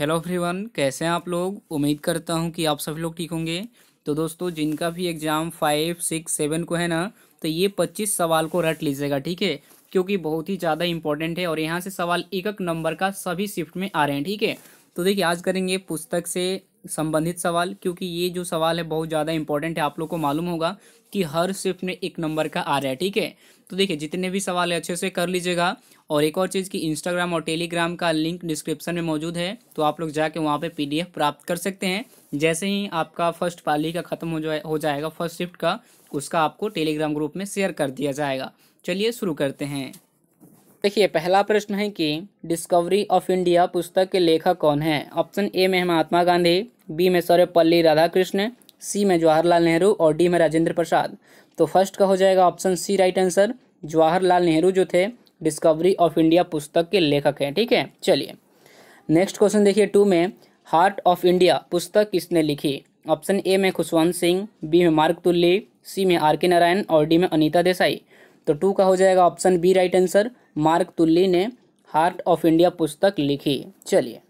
hello everyone कैसे हैं आप लोग उम्मीद करता हूं कि आप सभी लोग ठीक होंगे तो दोस्तों जिनका भी एग्ज़ाम फाइव सिक्स सेवन को है ना तो ये पच्चीस सवाल को रट लीजिएगा ठीक है क्योंकि बहुत ही ज़्यादा इंपॉर्टेंट है और यहाँ से सवाल एक एक नंबर का सभी शिफ्ट में आ रहे हैं ठीक है तो देखिए आज करेंगे पुस्तक से संबंधित सवाल क्योंकि ये जो सवाल है बहुत ज़्यादा इंपॉर्टेंट है आप लोग को मालूम होगा कि हर शिफ्ट में एक नंबर का आ रहा है ठीक है तो देखिए जितने भी सवाल है अच्छे से कर लीजिएगा और एक और चीज़ कि इंस्टाग्राम और टेलीग्राम का लिंक डिस्क्रिप्शन में मौजूद है तो आप लोग जाके वहाँ पे पीडीएफ प्राप्त कर सकते हैं जैसे ही आपका फर्स्ट पाली का ख़त्म हो जाए हो जाएगा फर्स्ट शिफ्ट का उसका आपको टेलीग्राम ग्रुप में शेयर कर दिया जाएगा चलिए शुरू करते हैं देखिए पहला प्रश्न है कि डिस्कवरी ऑफ इंडिया पुस्तक के लेखक कौन है ऑप्शन ए में महात्मा गांधी बी में सर्वपल्ली राधाकृष्ण सी में जवाहरलाल नेहरू और डी में राजेंद्र प्रसाद तो फर्स्ट का हो जाएगा option C right answer Jawaharlal Nehru जो थे डिस्कवरी ऑफ इंडिया पुस्तक के लेखक हैं ठीक है चलिए नेक्स्ट क्वेश्चन देखिए टू में हार्ट ऑफ इंडिया पुस्तक किसने लिखी ऑप्शन ए में खुशवंत सिंह बी में मार्क तुल्ली सी में आर के नारायण और डी में अनीता देसाई तो टू का हो जाएगा option B right answer Mark Tully ने हार्ट ऑफ इंडिया पुस्तक लिखी चलिए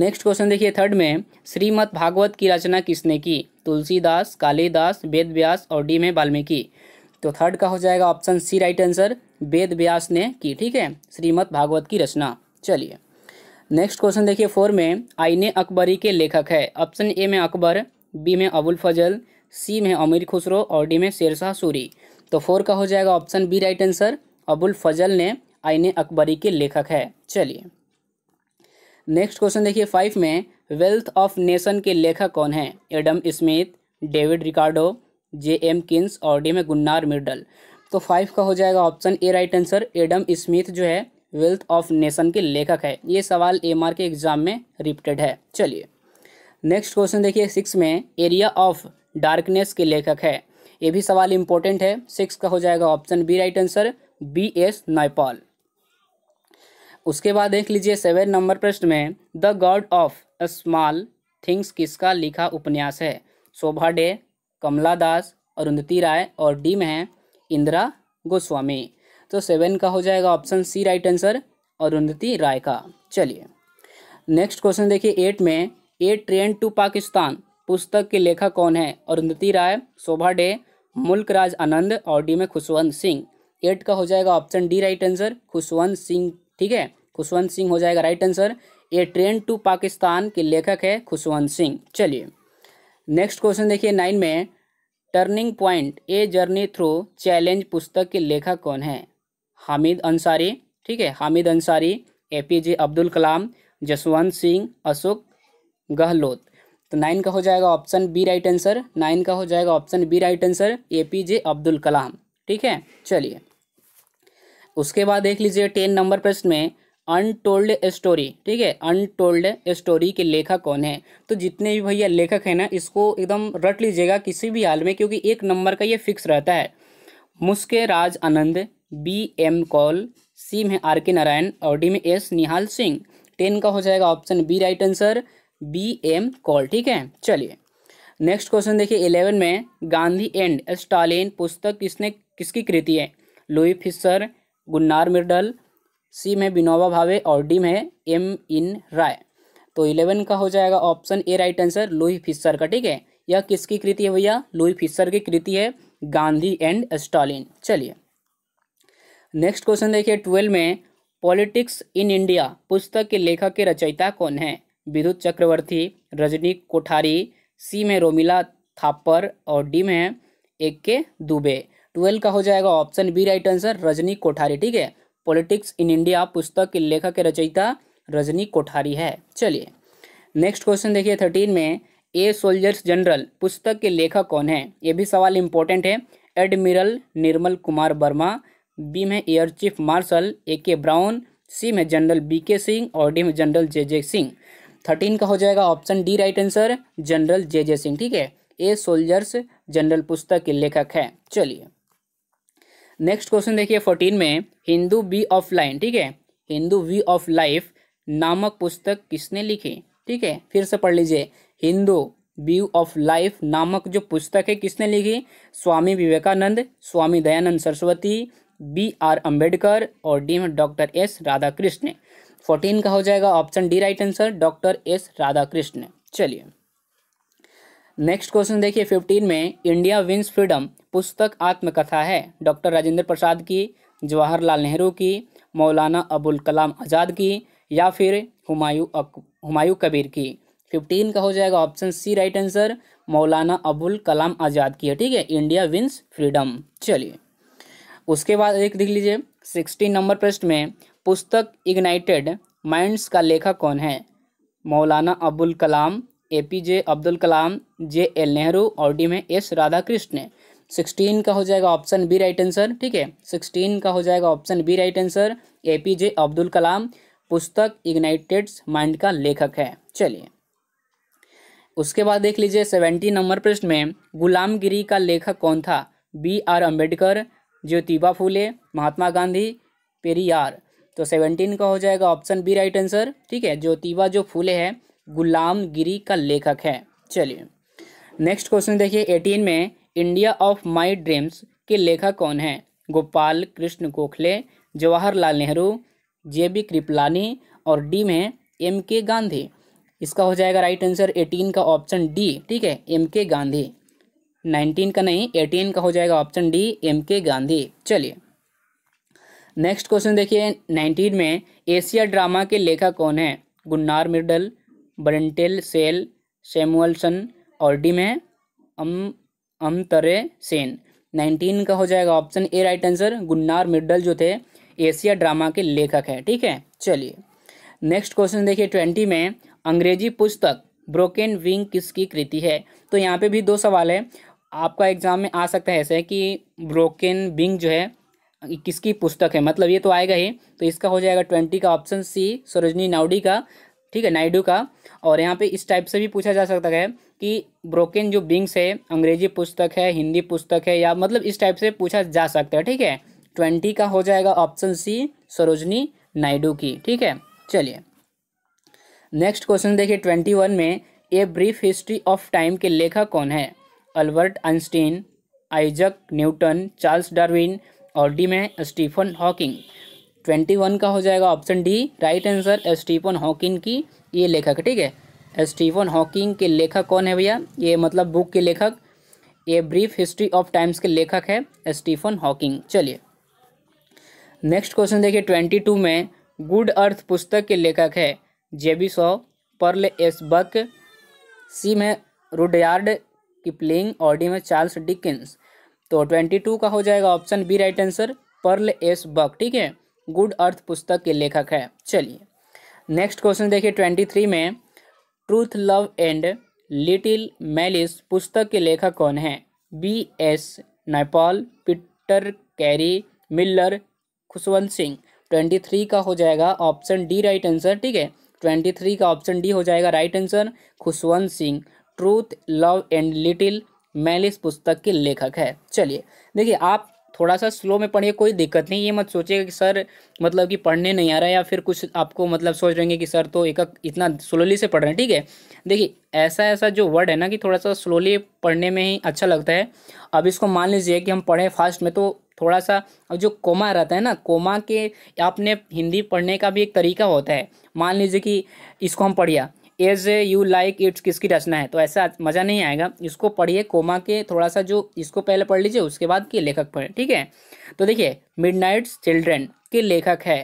नेक्स्ट क्वेश्चन देखिए थर्ड में श्रीमद भागवत की रचना किसने की तुलसीदास कालिदास वेद व्यास और डी में वाल्मीकि तो थर्ड का हो जाएगा option C right answer Ved Vyas ने की ठीक है श्रीमद भागवत की रचना चलिए नेक्स्ट क्वेश्चन देखिए फोर में आईने अकबरी के लेखक है ऑप्शन ए में अकबर बी में अबुल फजल सी में अमीर खुसरो और डी में शेरशाह सूरी तो फोर का हो जाएगा option B right answer Abul Fazal ने आईने अकबरी के लेखक है चलिए नेक्स्ट क्वेश्चन देखिए फाइव में वेल्थ ऑफ नेशन के लेखक कौन है Adam Smith David Ricardo J M Keynes और डी में गुन्नार मिडल तो फाइव का हो जाएगा option A right answer Adam Smith जो है वेल्थ ऑफ नेशन के लेखक है ये सवाल एम आर के एग्जाम में रिपीटेड है चलिए नेक्स्ट क्वेश्चन देखिए सिक्स में एरिया ऑफ डार्कनेस के लेखक है ये भी सवाल इंपॉर्टेंट है सिक्स का हो जाएगा option B right answer B S Naipaul उसके बाद देख लीजिए सेवन नंबर प्रश्न में the god of small things किसका लिखा उपन्यास है शोभा डे कमला दास अरुंधति राय और डी में है इंदिरा गोस्वामी तो सेवन का हो जाएगा option C right answer Arundhati Roy का चलिए नेक्स्ट क्वेश्चन देखिए एट में ए ट्रेन टू पाकिस्तान पुस्तक के लेखक कौन है अरुंधति राय शोभा डे मुल्क राज आनंद और डी में खुशवंत सिंह एट का हो जाएगा option D right answer Khushwant Singh ठीक है खुशवंत सिंह हो जाएगा right answer a train to Pakistan के लेखक है खुशवंत सिंह चलिए नेक्स्ट क्वेश्चन देखिए नाइन में turning point a journey through challenge पुस्तक के लेखक कौन है हामिद अंसारी ठीक है Hamid Ansari A P J Abdul Kalam Jaswant Singh Ashok Gehlot तो नाइन का हो जाएगा option B right answer nine का हो जाएगा option B right answer A P J Abdul Kalam ठीक है चलिए उसके बाद देख लीजिए टेन नंबर प्रश्न में अनटोल्ड स्टोरी ठीक है अनटोल्ड स्टोरी के लेखक कौन है तो जितने भी भैया लेखक हैं ना इसको एकदम रट लीजिएगा किसी भी हाल में क्योंकि एक नंबर का ये फिक्स रहता है Mulk Raj Anand B M Kaul C में आर के नारायण और डी में एस निहाल सिंह टेन का हो जाएगा option B right answer B M Kaul ठीक है चलिए नेक्स्ट क्वेश्चन देखिए इलेवन में गांधी एंड स्टालिन पुस्तक किसने किसकी कृति है Louis Fischer Gunnar Myrdal C में विनोबा भावे और डी में एम इन राय तो इलेवन का हो जाएगा option A right answer Louis Fischer का ठीक है यह किसकी कृति है भैया लुई फिशर की कृति है गांधी एंड स्टालिन चलिए नेक्स्ट क्वेश्चन देखिए ट्वेल्व में पॉलिटिक्स इन इंडिया पुस्तक के लेखक के रचयिता कौन है विद्युत चक्रवर्ती रजनी कोठारी सी में रोमिला थापर और डी में ए के दुबे ट्वेल्व का हो जाएगा option B right answer Rajni Kothari ठीक है पॉलिटिक्स इन इंडिया पुस्तक के लेखक के रचयिता रजनी कोठारी है चलिए नेक्स्ट क्वेश्चन देखिए थर्टीन में ए सोल्जर्स जनरल पुस्तक के लेखक कौन है ये भी सवाल इंपॉर्टेंट है एडमिरल निर्मल कुमार वर्मा बी में air chief marshal A K Brown सी में जनरल बी के सिंह और डी में general J J Singh thirteen का हो जाएगा option D right answer general J J Singh ठीक है ए सोल्जर्स जनरल पुस्तक के लेखक है चलिए नेक्स्ट क्वेश्चन देखिए फोर्टीन में हिंदू वी ऑफ लाइन ठीक है हिंदू वी ऑफ लाइफ नामक पुस्तक किसने लिखी ठीक है फिर से पढ़ लीजिए हिंदू व्यू ऑफ लाइफ नामक जो पुस्तक है किसने लिखी स्वामी विवेकानंद स्वामी दयानंद सरस्वती बी आर अंबेडकर और डी में डॉक्टर एस राधाकृष्ण फोर्टीन का हो जाएगा option D right answer doctor S Radhakrishna चलिए नेक्स्ट क्वेश्चन देखिए फिफ्टीन में इंडिया विंस फ्रीडम पुस्तक आत्मकथा है डॉक्टर राजेंद्र प्रसाद की जवाहरलाल नेहरू की मौलाना अबुल कलाम आज़ाद की या फिर हुमायूं हुमायूं कबीर की फिफ्टीन का हो जाएगा ऑप्शन सी राइट आंसर मौलाना अबुल कलाम आज़ाद की है ठीक है इंडिया विंस फ्रीडम चलिए उसके बाद एक देख लीजिए सिक्सटीन नंबर प्रश्न में पुस्तक इग्नाइटेड माइंड्स का लेखक कौन है Maulana Abul Kalam A P J Abdul Kalam J L Nehru और डी में एस राधा कृष्ण सिक्सटीन का हो जाएगा ऑप्शन बी राइट आंसर ठीक है सिक्सटीन का हो जाएगा option B right answer A P J Abdul Kalam पुस्तक इग्नाइटेड माइंड का लेखक है चलिए उसके बाद देख लीजिए सेवेंटी नंबर प्रश्न में गुलामगिरी का लेखक कौन था बी आर अम्बेडकर ज्योतिबा फूले महात्मा गांधी पेरियार तो सेवनटीन का हो जाएगा ऑप्शन बी राइट आंसर ठीक है ज्योतिबा जो फूले है गुलामगिरी का लेखक है चलिए नेक्स्ट क्वेश्चन देखिए एटीन में इंडिया ऑफ माई ड्रीम्स के लेखक कौन हैं गोपाल कृष्ण गोखले जवाहरलाल नेहरू जे बी कृपलानी और डी में एम के गांधी इसका हो जाएगा राइट आंसर एटीन का ऑप्शन डी ठीक है एम के गांधी नाइनटीन का नहीं एटीन का हो जाएगा option D M K Gandhi चलिए नेक्स्ट क्वेश्चन देखिए नाइनटीन में एशिया ड्रामा के लेखक कौन है Gunnar Myrdal Bertrand Russell Samuelson और डी में अम अंतरे सेन नाइनटीन का हो जाएगा option A right answer Gunnar Myrdal जो थे एशिया ड्रामा के लेखक है ठीक है चलिए नेक्स्ट क्वेश्चन देखिए ट्वेंटी में अंग्रेजी पुस्तक ब्रोकन विंग किसकी कृति है तो यहाँ पे भी दो सवाल है आपका एग्जाम में आ सकता है ऐसे कि ब्रोकन विंग जो है किसकी पुस्तक है मतलब ये तो आएगा ही तो इसका हो जाएगा ट्वेंटी का ऑप्शन सी सरोजनी नाउडी का ठीक है नायडू का और यहाँ पे इस टाइप से भी पूछा जा सकता है कि ब्रोकन जो बिंग्स है अंग्रेजी पुस्तक है हिंदी पुस्तक है या मतलब इस टाइप से पूछा जा सकता है ठीक है ट्वेंटी का हो जाएगा ऑप्शन सी सरोजनी नायडू की ठीक है चलिए नेक्स्ट क्वेश्चन देखिए ट्वेंटी वन में a brief history of time के लेखक कौन है Albert Einstein Isaac Newton Charles Darwin और डी में स्टीफन हॉकिंग ट्वेंटी वन का हो जाएगा option D right answer Stephen Hawking की ये लेखक ठीक है स्टीफन हॉकिंग के लेखक कौन है भैया ये मतलब बुक के लेखक ये ब्रीफ हिस्ट्री ऑफ टाइम्स के लेखक है स्टीफन हॉकिंग चलिए नेक्स्ट क्वेश्चन देखिए ट्वेंटी टू में गुड अर्थ पुस्तक के लेखक है G B Shaw Pearl S Buck C में रुडयार्ड किपलिंग और डी में चार्ल्स डिकिंस तो ट्वेंटी टू का हो जाएगा option B right answer Pearl S Buck ठीक है गुड अर्थ पुस्तक के लेखक है चलिए नेक्स्ट क्वेश्चन देखिए ट्वेंटी थ्री में truth love and little malice पुस्तक के लेखक कौन हैं B S Naipaul Peter Carey Miller Khushwant Singh twenty three का हो जाएगा ऑप्शन डी राइट आंसर ठीक है ट्वेंटी थ्री का ऑप्शन डी हो जाएगा right answer Khushwant Singh truth love and little malice पुस्तक के लेखक है चलिए देखिए आप थोड़ा सा स्लो में पढ़िए कोई दिक्कत नहीं ये मत सोचिएगा कि सर मतलब कि पढ़ने नहीं आ रहा है या फिर कुछ आपको मतलब सोच रहेंगे कि सर तो एक इतना स्लोली से पढ़ रहे हैं ठीक है देखिए ऐसा ऐसा जो वर्ड है ना कि थोड़ा सा स्लोली पढ़ने में ही अच्छा लगता है अब इसको मान लीजिए कि हम पढ़ें फास्ट में तो थोड़ा सा अब जो कोमा रहता है ना कोमा के आपने हिंदी पढ़ने का भी एक तरीका होता है मान लीजिए कि इसको हम पढ़िया एज यू लाइक इट्स किसकी रचना है तो ऐसा मज़ा नहीं आएगा इसको पढ़िए कोमा के थोड़ा सा जो इसको पहले पढ़ लीजिए उसके बाद के लेखक पढ़े ठीक है तो देखिए नाइट चिल्ड्रेन के लेखक है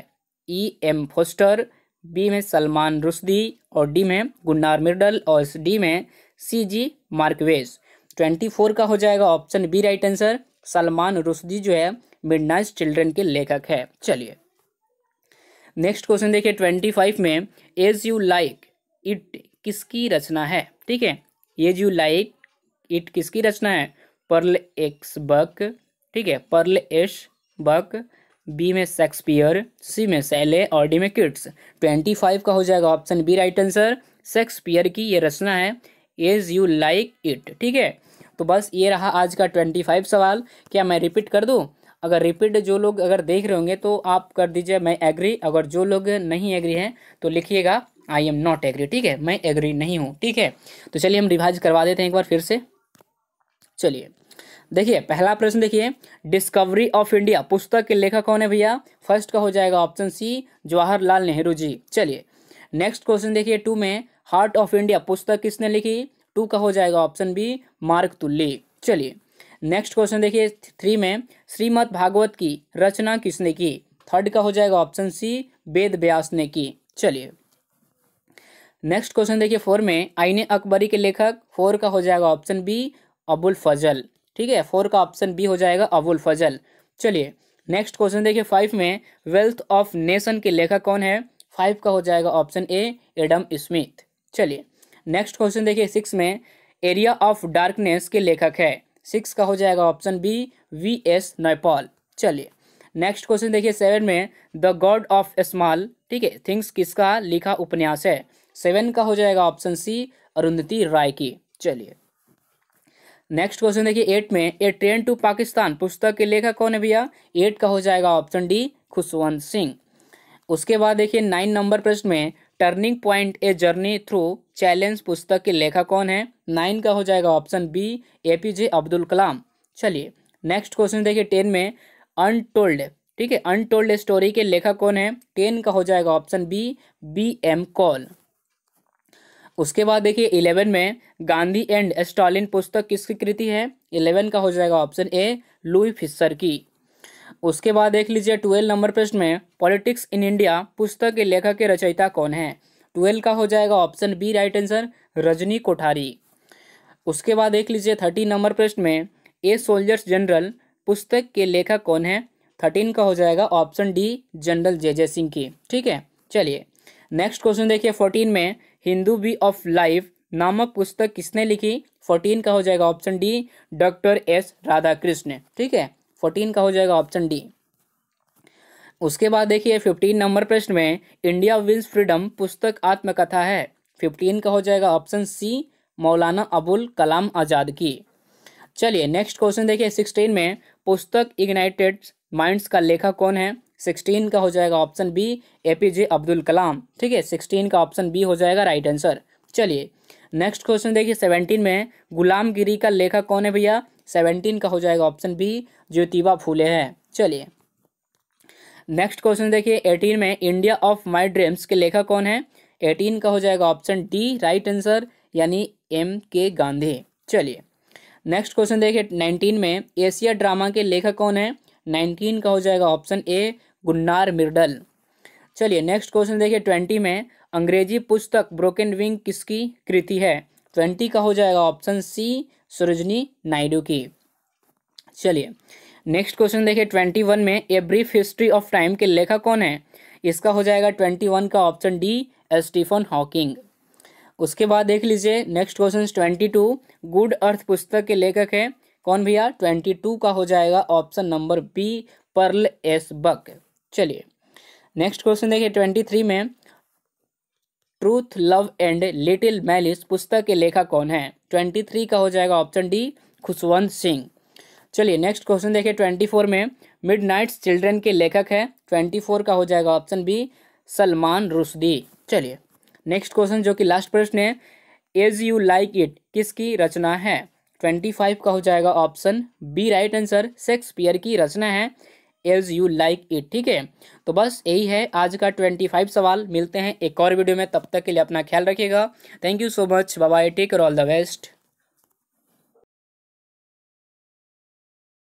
ई एम फोस्टर बी में सलमान रुशदी और डी में गुन्नार मिर्डल और डी में C G Marquez twenty four का हो जाएगा option B right answer Salman Rushdie जो है नाइट चिल्ड्रन के लेखक है चलिए नेक्स्ट क्वेश्चन देखिए ट्वेंटी फाइव में एज यू लाइक इट किसकी रचना है ठीक है ये यू लाइक इट किसकी रचना है पर्ल एक्स बक ठीक है पर्ल एश बक बी में शेक्सपियर सी में सेले और डी में किट्स ट्वेंटी फाइव का हो जाएगा option B right answer Shakespeare की ये रचना है एज यू लाइक इट ठीक है तो बस ये रहा आज का ट्वेंटी फाइव सवाल क्या मैं रिपीट कर दूँ अगर रिपीट जो लोग अगर देख रहे होंगे तो आप कर दीजिए मैं एग्री अगर जो लोग नहीं एग्री हैं तो लिखिएगा आई एम नॉट एग्री ठीक है मैं एग्री नहीं हूँ ठीक है तो चलिए हम रिवाइज करवा देते हैं एक बार फिर से चलिए देखिए पहला प्रश्न देखिए डिस्कवरी ऑफ इंडिया पुस्तक के लेखक कौन है भैया फर्स्ट का हो जाएगा ऑप्शन सी जवाहरलाल नेहरू जी चलिए नेक्स्ट क्वेश्चन देखिए टू में हार्ट ऑफ इंडिया पुस्तक किसने लिखी टू का हो जाएगा ऑप्शन बी मार्क तुल्ली चलिए नेक्स्ट क्वेश्चन देखिए थ्री में श्रीमद भागवत की रचना किसने की थर्ड का हो जाएगा ऑप्शन सी वेद व्यास ने की चलिए नेक्स्ट क्वेश्चन देखिए फोर में आईने अकबरी के लेखक फोर का हो जाएगा ऑप्शन बी अबुल फजल ठीक है फोर का ऑप्शन बी हो जाएगा अबुल फजल चलिए नेक्स्ट क्वेश्चन देखिए फाइव में वेल्थ ऑफ नेशन के लेखक कौन है फाइव का हो जाएगा ऑप्शन ए एडम स्मिथ चलिए नेक्स्ट क्वेश्चन देखिए सिक्स में एरिया ऑफ डार्कनेस के लेखक है सिक्स का हो जाएगा option B V S Naipaul चलिए नेक्स्ट क्वेश्चन देखिए सेवन में द गॉड ऑफ स्मॉल ठीक है थिंग्स किसका लिखा उपन्यास है सेवन का हो जाएगा ऑप्शन सी अरुंधति राय की चलिए नेक्स्ट क्वेश्चन देखिए एट में ए ट्रेन टू पाकिस्तान पुस्तक के लेखक कौन है भैया एट का हो जाएगा ऑप्शन डी खुशवंत सिंह उसके बाद देखिए नाइन नंबर प्रश्न में turning point a journey through challenge पुस्तक के लेखक कौन है नाइन का हो जाएगा option B A P J Abdul Kalam चलिए नेक्स्ट क्वेश्चन देखिए टेन में अनटोल्ड ठीक है अनटोल्ड स्टोरी के लेखक कौन है टेन का हो जाएगा option B B M Kaul उसके बाद देखिए इलेवन में गांधी एंड स्टालिन पुस्तक किसकी कृति है इलेवन का हो जाएगा ऑप्शन ए लुई फिशर की उसके बाद देख लीजिए ट्वेल्व नंबर प्रश्न में पॉलिटिक्स इन इंडिया पुस्तक के लेखक के रचयिता कौन है ट्वेल्व का हो जाएगा option B right answer Rajni Kothari उसके बाद देख लीजिए थर्टीन नंबर प्रश्न में ए सोल्जर्स जनरल पुस्तक के लेखक कौन है थर्टीन का हो जाएगा ऑप्शन डी जनरल जे जय सिंह की ठीक है चलिए नेक्स्ट क्वेश्चन देखिए फोर्टीन में हिंदू वी ऑफ लाइफ नामक पुस्तक किसने लिखी फोर्टीन का हो जाएगा option D doctor S Radhakrishna ठीक है फोर्टीन का हो जाएगा ऑप्शन डी उसके बाद देखिए फिफ्टीन नंबर प्रश्न में इंडिया विल्स फ्रीडम पुस्तक आत्मकथा है फिफ्टीन का हो जाएगा ऑप्शन सी मौलाना अबुल कलाम आज़ाद की चलिए नेक्स्ट क्वेश्चन देखिए सिक्सटीन में पुस्तक इग्नाइटेड माइंड्स का लेखक कौन है सिक्सटीन का हो जाएगा option B A P J Abdul Kalam ठीक है सिक्सटीन का ऑप्शन बी हो जाएगा राइट आंसर चलिए नेक्स्ट क्वेश्चन देखिए सेवनटीन में गुलामगिरी का लेखक कौन है भैया सेवनटीन का हो जाएगा ऑप्शन बी ज्योतिबा फूले है चलिए नेक्स्ट क्वेश्चन देखिए एटीन में इंडिया ऑफ माई ड्रीम्स के लेखक कौन है एटीन का हो जाएगा ऑप्शन डी राइट आंसर यानी एम के गांधी चलिए नेक्स्ट क्वेश्चन देखिए नाइनटीन में एशिया ड्रामा के लेखक कौन है नाइनटीन का हो जाएगा ऑप्शन ए गुन्नार मिर्डल चलिए नेक्स्ट क्वेश्चन देखिए ट्वेंटी में अंग्रेजी पुस्तक ब्रोकन विंग किसकी कृति है ट्वेंटी का हो जाएगा ऑप्शन सी सरोजनी नायडू की चलिए नेक्स्ट क्वेश्चन देखिए ट्वेंटी वन में a brief history of time के लेखक कौन है इसका हो जाएगा ट्वेंटी वन का ऑप्शन डी स्टीफन हॉकिंग उसके बाद देख लीजिए next question twenty two good earth पुस्तक के लेखक है कौन भैया ट्वेंटी टू का हो जाएगा option number B Pearl S Buck चलिए नेक्स्ट क्वेश्चन देखिए ट्वेंटी थ्री में truth love and little malice पुस्तक के लेखक कौन है ट्वेंटी थ्री का हो जाएगा ऑप्शन डी खुशवंत सिंह चलिए नेक्स्ट क्वेश्चन देखिए ट्वेंटी फोर में मिड नाइट्स चिल्ड्रेन के लेखक है ट्वेंटी फोर का हो जाएगा ऑप्शन बी सलमान रुशदी चलिए नेक्स्ट क्वेश्चन जो कि लास्ट प्रश्न है एज यू लाइक इट किसकी रचना है ट्वेंटी फाइव का हो जाएगा option B right answer Shakespeare की रचना है एज यू लाइक इट ठीक है तो बस यही है आज का ट्वेंटी फाइव सवाल मिलते हैं एक और वीडियो में तब तक के लिए अपना ख्याल रखिएगा thank you so much bye take all the best